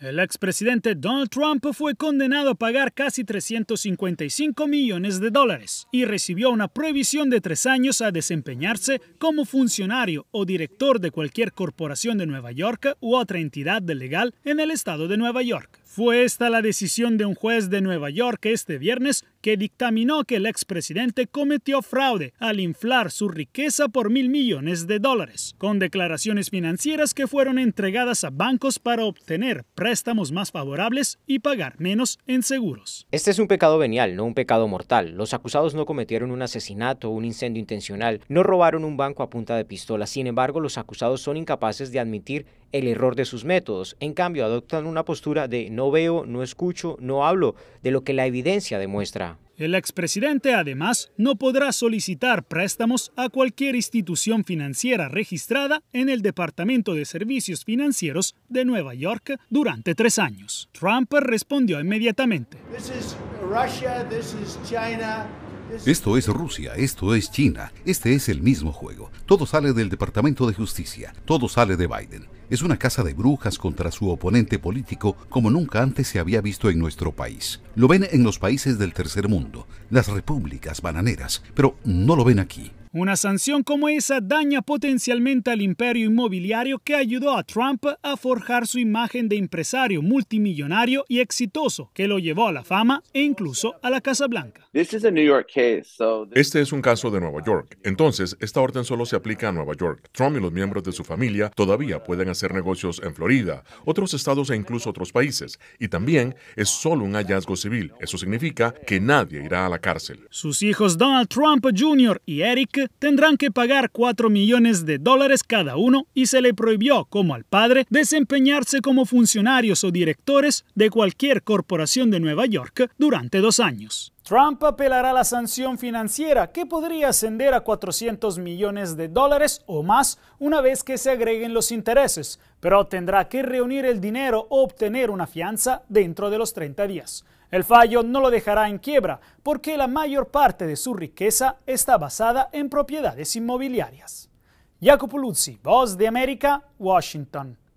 El expresidente Donald Trump fue condenado a pagar casi 355 millones de dólares y recibió una prohibición de tres años a desempeñarse como funcionario o director de cualquier corporación de Nueva York u otra entidad legal en el estado de Nueva York. Fue esta la decisión de un juez de Nueva York este viernes que dictaminó que el expresidente cometió fraude al inflar su riqueza por mil millones de dólares, con declaraciones financieras que fueron entregadas a bancos para obtener préstamos más favorables y pagar menos en seguros. Este es un pecado venial, no un pecado mortal. Los acusados no cometieron un asesinato, un incendio intencional, no robaron un banco a punta de pistola. Sin embargo, los acusados son incapaces de admitir el error de sus métodos. En cambio, adoptan una postura de no veo, no escucho, no hablo, de lo que la evidencia demuestra. El expresidente además no podrá solicitar préstamos a cualquier institución financiera registrada en el Departamento de Servicios Financieros de Nueva York durante tres años. Trump respondió inmediatamente. Esto es Rusia, esto es China, este es el mismo juego. Todo sale del Departamento de Justicia, todo sale de Biden es una casa de brujas contra su oponente político como nunca antes se había visto en nuestro país. Lo ven en los países del tercer mundo, las repúblicas bananeras, pero no lo ven aquí. Una sanción como esa daña potencialmente al imperio inmobiliario que ayudó a Trump a forjar su imagen de empresario multimillonario y exitoso que lo llevó a la fama e incluso a la Casa Blanca. Este es un caso de Nueva York. Entonces, esta orden solo se aplica a Nueva York. Trump y los miembros de su familia todavía pueden hacer negocios en Florida, otros estados e incluso otros países. Y también es solo un hallazgo civil. Eso significa que nadie irá a la cárcel. Sus hijos Donald Trump Jr. y Eric tendrán que pagar 4 millones de dólares cada uno y se le prohibió, como al padre, desempeñarse como funcionarios o directores de cualquier corporación de Nueva York durante dos años. Trump apelará la sanción financiera, que podría ascender a 400 millones de dólares o más una vez que se agreguen los intereses, pero tendrá que reunir el dinero o obtener una fianza dentro de los 30 días. El fallo no lo dejará en quiebra porque la mayor parte de su riqueza está basada en propiedades inmobiliarias. Jacopo Luzzi, Voz de América, Washington.